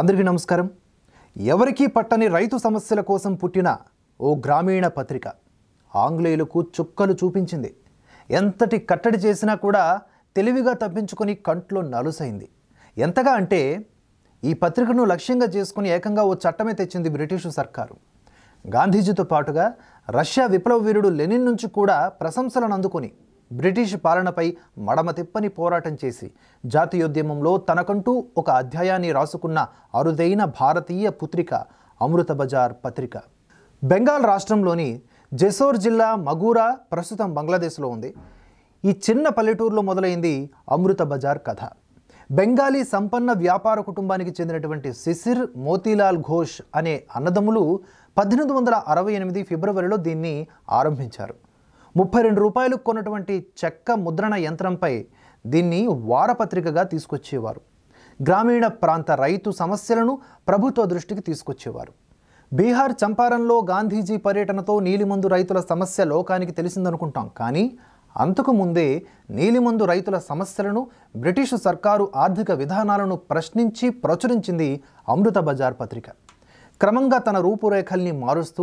అందరికీ నమస్కారం ఎవరికీ పట్టని రైతు సమస్యల కోసం పుట్టిన ఓ గ్రామీణ పత్రిక ఆంగ్లేయులకు చుక్కలు చూపించింది ఎంతటి కట్టడి చేసినా కూడా తెలివిగా తప్పించుకొని కంట్లో నలుసైంది ఎంతగా అంటే ఈ పత్రికను లక్ష్యంగా చేసుకుని ఏకంగా ఓ చట్టమే తెచ్చింది బ్రిటిషు సర్కారు గాంధీజీతో పాటుగా రష్యా విప్లవ వీరుడు లెనిన్ నుంచి కూడా ప్రశంసలను అందుకొని బ్రిటిష్ పాలనపై మడమతిప్పని పోరాటం చేసి జాతీయోద్యమంలో తనకంటూ ఒక అధ్యాయాన్ని రాసుకున్న అరుదైన భారతీయ పుత్రిక అమృత బజార్ పత్రిక బెంగాల్ రాష్ట్రంలోని జెసోర్ జిల్లా మగూరా ప్రస్తుతం బంగ్లాదేశ్లో ఉంది ఈ చిన్న పల్లెటూరులో మొదలైంది అమృత బజార్ కథ బెంగాలీ సంపన్న వ్యాపార కుటుంబానికి చెందినటువంటి శిశిర్ మోతీలాల్ ఘోష్ అనే అన్నదమ్ములు పద్దెనిమిది వందల అరవై ఎనిమిది ఫిబ్రవరిలో దీన్ని ఆరంభించారు ముప్పై రెండు రూపాయలు కొన్నటువంటి చెక్క ముద్రణ యంత్రంపై దీన్ని వారపత్రికగా తీసుకొచ్చేవారు గ్రామీణ ప్రాంత రైతు సమస్యలను ప్రభుత్వ దృష్టికి తీసుకొచ్చేవారు బీహార్ చంపారంలో గాంధీజీ పర్యటనతో నీలిమందు రైతుల సమస్య లోకానికి తెలిసిందనుకుంటాం కానీ అంతకుముందే నీలిమందు రైతుల సమస్యలను బ్రిటిషు సర్కారు ఆర్థిక విధానాలను ప్రశ్నించి ప్రచురించింది అమృత బజార్ పత్రిక క్రమంగా తన రూపురేఖల్ని మారుస్తూ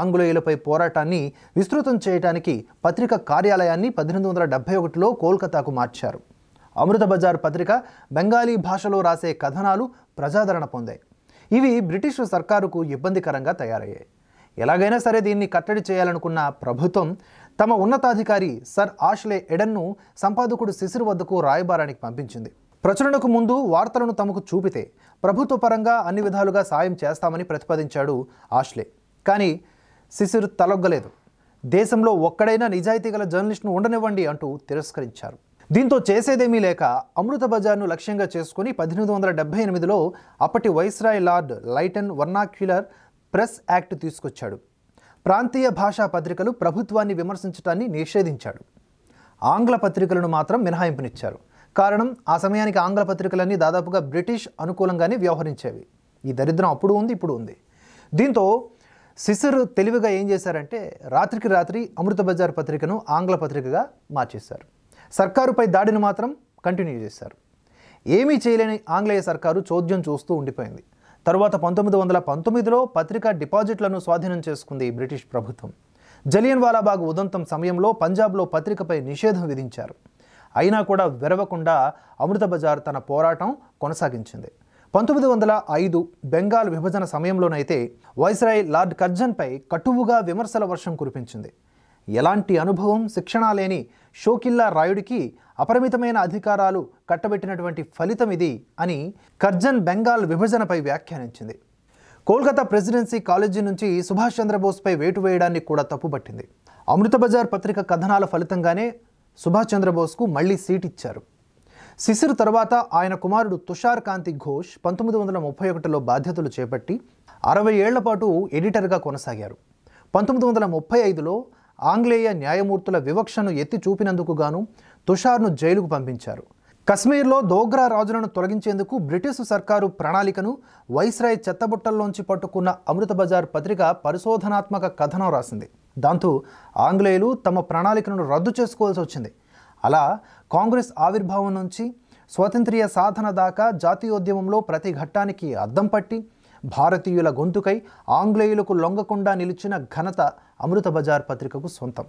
ఆంగ్లేయులపై పోరాటాన్ని విస్తృతం చేయడానికి పత్రిక కార్యాలయాన్ని పద్దెనిమిది వందల డెబ్బై ఒకటిలో కోల్కతాకు మార్చారు అమృత బజార్ పత్రిక బెంగాలీ భాషలో రాసే కథనాలు ప్రజాదరణ పొందాయి ఇవి బ్రిటిష్ సర్కారుకు ఇబ్బందికరంగా తయారయ్యాయి ఎలాగైనా సరే దీన్ని కట్టడి చేయాలనుకున్న ప్రభుత్వం తమ ఉన్నతాధికారి సర్ ఆష్లే ఎడన్ను సంపాదకుడు శిశిర్ వద్దకు రాయబారానికి పంపించింది ప్రచురణకు ముందు వార్తలను తమకు చూపితే ప్రభుత్వ పరంగా అన్ని విధాలుగా సాయం చేస్తామని ప్రతిపాదించాడు ఆష్లే కానీ శిశిర్ తలొగ్గలేదు దేశంలో ఒక్కడైనా నిజాయితీ గల జర్నలిస్ట్ను ఉండనివ్వండి అంటూ తిరస్కరించారు దీంతో చేసేదేమీ లేక అమృత బజార్ను లక్ష్యంగా చేసుకుని పద్దెనిమిది వందల డెబ్బై ఎనిమిదిలో అప్పటి viceroy lord Lytton vernacular press act తీసుకొచ్చాడు ప్రాంతీయ భాషా పత్రికలు ప్రభుత్వాన్ని విమర్శించడాన్ని నిషేధించాడు ఆంగ్ల పత్రికలను మాత్రం మినహాయింపునిచ్చారు కారణం ఆ సమయానికి ఆంగ్ల పత్రికలన్నీ దాదాపుగా బ్రిటిష్ అనుకూలంగానే వ్యవహరించేవి ఈ దరిద్రం అప్పుడు ఉంది ఇప్పుడు ఉంది దీంతో సిసరు తెలివిగా ఏం చేశారంటే రాత్రికి రాత్రి అమృత బజార్ పత్రికను ఆంగ్ల పత్రికగా మార్చేశారు సర్కారుపై దాడిని మాత్రం కంటిన్యూ చేశారు ఏమీ చేయలేని ఆంగ్లేయ సర్కారు చోద్యం చూస్తూ ఉండిపోయింది తరువాత పంతొమ్మిది వందల పంతొమ్మిదిలో పత్రికా డిపాజిట్లను స్వాధీనం చేసుకుంది బ్రిటిష్ ప్రభుత్వం జలియన్ వాలాబాగ్ ఉదంతం సమయంలో పంజాబ్లో పత్రికపై నిషేధం విధించారు అయినా కూడా విరవకుండా అమృత బజార్ తన పోరాటం కొనసాగించింది పంతొమ్మిది వందల ఐదు బెంగాల్ విభజన సమయంలోనైతే వైస్రాయ్ లార్డ్ కర్జన్పై కటువుగా విమర్శల వర్షం కురిపించింది ఎలాంటి అనుభవం శిక్షణ లేని షోకిల్లా రాయుడికి అపరిమితమైన అధికారాలు కట్టబెట్టినటువంటి ఫలితం ఇది అని కర్జన్ బెంగాల్ విభజనపై వ్యాఖ్యానించింది కోల్కతా ప్రెసిడెన్సీ కాలేజీ నుంచి సుభాష్ చంద్రబోస్పై వేటు వేయడాన్ని కూడా తప్పుబట్టింది అమృత బజార్ పత్రిక కథనాల ఫలితంగానే సుభాష్ చంద్రబోస్కు మళ్లీ సీట్ ఇచ్చారు శిశిర్ తర్వాత ఆయన కుమారుడు తుషార్ కాంతి ఘోష్ పంతొమ్మిది వందల ముప్పై ఒకటిలో బాధ్యతలు చేపట్టి అరవై ఏళ్ల పాటు ఎడిటర్గా కొనసాగారు పంతొమ్మిది వందల ముప్పై ఐదులో ఆంగ్లేయ న్యాయమూర్తుల వివక్షను ఎత్తి చూపినందుకు గాను తుషార్ను జైలుకు పంపించారు కశ్మీర్లో దోగ్రా రాజులను తొలగించేందుకు బ్రిటిష్ సర్కారు ప్రణాళికను వైస్రాయ్ చెత్తబుట్టల్లోంచి పట్టుకున్న అమృత బజార్ పత్రిక పరిశోధనాత్మక కథనం రాసింది దాంతో ఆంగ్లేయులు తమ ప్రణాళికను రద్దు చేసుకోవాల్సి వచ్చింది అలా కాంగ్రెస్ ఆవిర్భావం నుంచి స్వాతంత్ర్య సాధన దాకా జాతీయోద్యమంలో ప్రతి ఘట్టానికి అద్దం పట్టి భారతీయుల గొంతుకై ఆంగ్లేయులకు లొంగకుండా నిలిచిన ఘనత అమృత బజార్ పత్రికకు సొంతం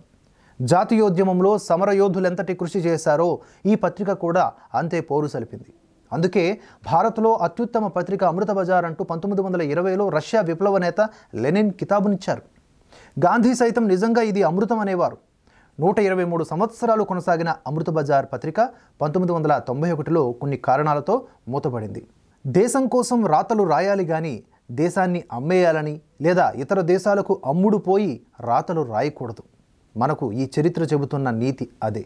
జాతీయోద్యమంలో సమరయోధులెంతటి కృషి చేశారో ఈ పత్రిక కూడా అంతే పోరు సలిపింది అందుకే భారత్లో అత్యుత్తమ పత్రిక అమృత బజార్ అంటూ పంతొమ్మిది వందల ఇరవైలో రష్యా విప్లవ నేత లెనిన్ కితాబునిచ్చారు గాంధీ సైతం నిజంగా ఇది అమృతం అనేవారు నూట ఇరవై మూడు సంవత్సరాలు కొనసాగిన అమృత బజార్ పత్రిక పంతొమ్మిది వందల తొంభై ఒకటిలో కొన్ని కారణాలతో మూతపడింది దేశం కోసం రాతలు రాయాలి కానీ దేశాన్ని అమ్మేయాలని లేదా ఇతర దేశాలకు అమ్ముడు పోయి రాతలు రాయకూడదు మనకు ఈ చరిత్ర చెబుతున్న నీతి అదే